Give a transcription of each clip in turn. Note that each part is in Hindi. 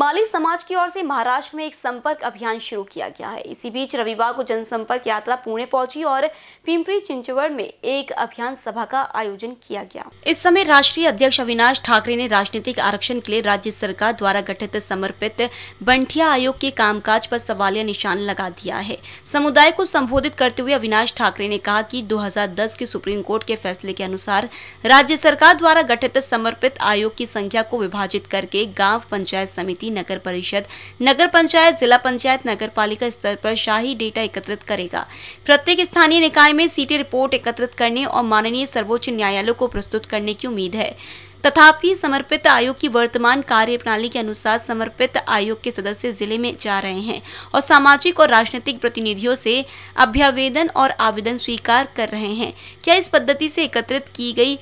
माली समाज की ओर से महाराष्ट्र में एक संपर्क अभियान शुरू किया गया है इसी बीच रविवार को जनसंपर्क यात्रा पुणे पहुंची और पिंपरी चिंचवड़ में एक अभियान सभा का आयोजन किया गया इस समय राष्ट्रीय अध्यक्ष अविनाश ठाकरे ने राजनीतिक आरक्षण के लिए राज्य सरकार द्वारा गठित समर्पित बंठिया आयोग के कामकाज पर सवालिया निशान लगा दिया है समुदाय को संबोधित करते हुए अविनाश ठाकरे ने कहा की दो के सुप्रीम कोर्ट के फैसले के अनुसार राज्य सरकार द्वारा गठित समर्पित आयोग की संख्या को विभाजित करके गाँव पंचायत समिति सभी नगर परिषद नगर पंचायत जिला पंचायत नगर पालिका स्तर पर शाही डेटा एकत्रित करेगा प्रत्येक स्थानीय निकाय में सीटें रिपोर्ट एकत्रित करने और माननीय सर्वोच्च न्यायालय को प्रस्तुत करने की उम्मीद है तथापि समर्पित आयोग की वर्तमान कार्यप्रणाली के अनुसार समर्पित आयोग के सदस्य जिले में जा रहे हैं और सामाजिक और राजनीतिक प्रतिनिधियों से अभ्यावेदन और आवेदन स्वीकार कर रहे हैं क्या इस पद्धति से एकत्रित की गई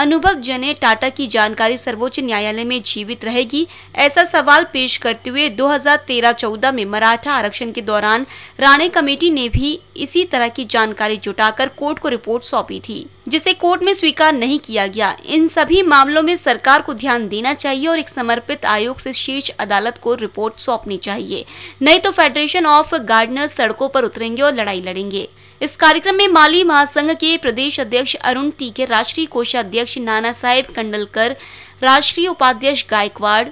अनुभव जने टाटा की जानकारी सर्वोच्च न्यायालय में जीवित रहेगी ऐसा सवाल पेश करते हुए 2013-14 में मराठा आरक्षण के दौरान राणे कमेटी ने भी इसी तरह की जानकारी जुटाकर कोर्ट को रिपोर्ट सौंपी थी जिसे कोर्ट में स्वीकार नहीं किया गया इन सभी मामलों में सरकार को ध्यान देना चाहिए और एक समर्पित आयोग से शीर्ष अदालत को रिपोर्ट सौंपनी चाहिए नहीं तो फेडरेशन ऑफ गार्डनर्स सड़कों पर उतरेंगे और लड़ाई लड़ेंगे इस कार्यक्रम में माली महासंघ के प्रदेश अध्यक्ष अरुण टीके राष्ट्रीय कोषाध्यक्ष नाना साहेब कंडलकर राष्ट्रीय उपाध्यक्ष गायकवाड़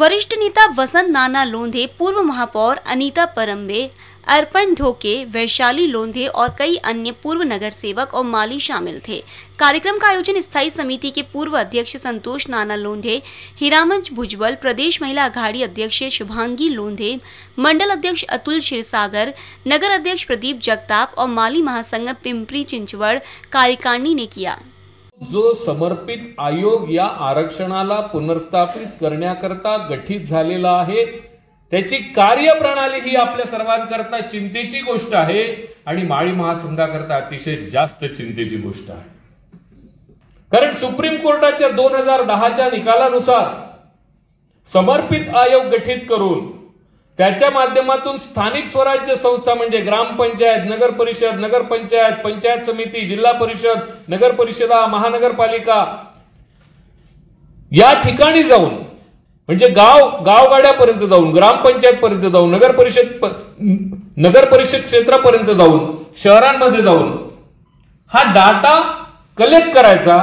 वरिष्ठ नेता वसंत नाना लोंधे पूर्व महापौर अनीता परम्बे अर्पण ढोके वैशाली लोंधे और कई अन्य पूर्व नगर सेवक और माली शामिल थे कार्यक्रम का आयोजन स्थायी समिति के पूर्व अध्यक्ष संतोष नाना लोंढे हिरामंच भुजबल प्रदेश महिला अघाड़ी अध्यक्ष शुभांगी लोंधे मंडल अध्यक्ष अतुल क्षीरसागर नगर अध्यक्ष प्रदीप जगताप और माली महासंघ पिंपरी चिंचवड़ कार्यकारिणी ने किया जो समर्पित आयोग या आरक्षणाला पुनर्स्थापित करण्याकरता गठित झालेला आहे त्याची कार्यप्रणाली ही आपल्या सर्वांकरता चिंतेची गोष्ट आहे आणि माळी महासंघाकरता अतिशय जास्त चिंतेची गोष्ट आहे कारण सुप्रीम कोर्टाच्या दोन हजार दहाच्या निकालानुसार समर्पित आयोग गठीत करून त्याच्या माध्यमातून स्थानिक स्वराज्य संस्था म्हणजे ग्रामपंचायत नगर परिषद नगरपंचायत पंचायत समिती जिल्हा परिषद नगर परिषदा महानगरपालिका या ठिकाणी जाऊन म्हणजे गाव गावगाड्यापर्यंत जाऊन ग्रामपंचायत पर्यंत जाऊन नगर परिषद नगर परिषद क्षेत्रापर्यंत जाऊन शहरांमध्ये जाऊन हा डाटा कलेक्ट करायचा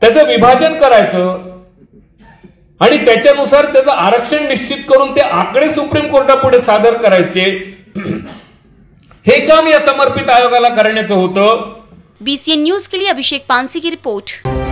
त्याचं विभाजन करायचं आणि त्याच्यानुसार त्याचं आरक्षण निश्चित करून ते आकडे सुप्रीम कोर्टापुढे सादर करायचे हे काम या समर्पित आयोगाला करण्याचं होतं बीसीएन न्यूज के लिए अभिषेक पानसी की रिपोर्ट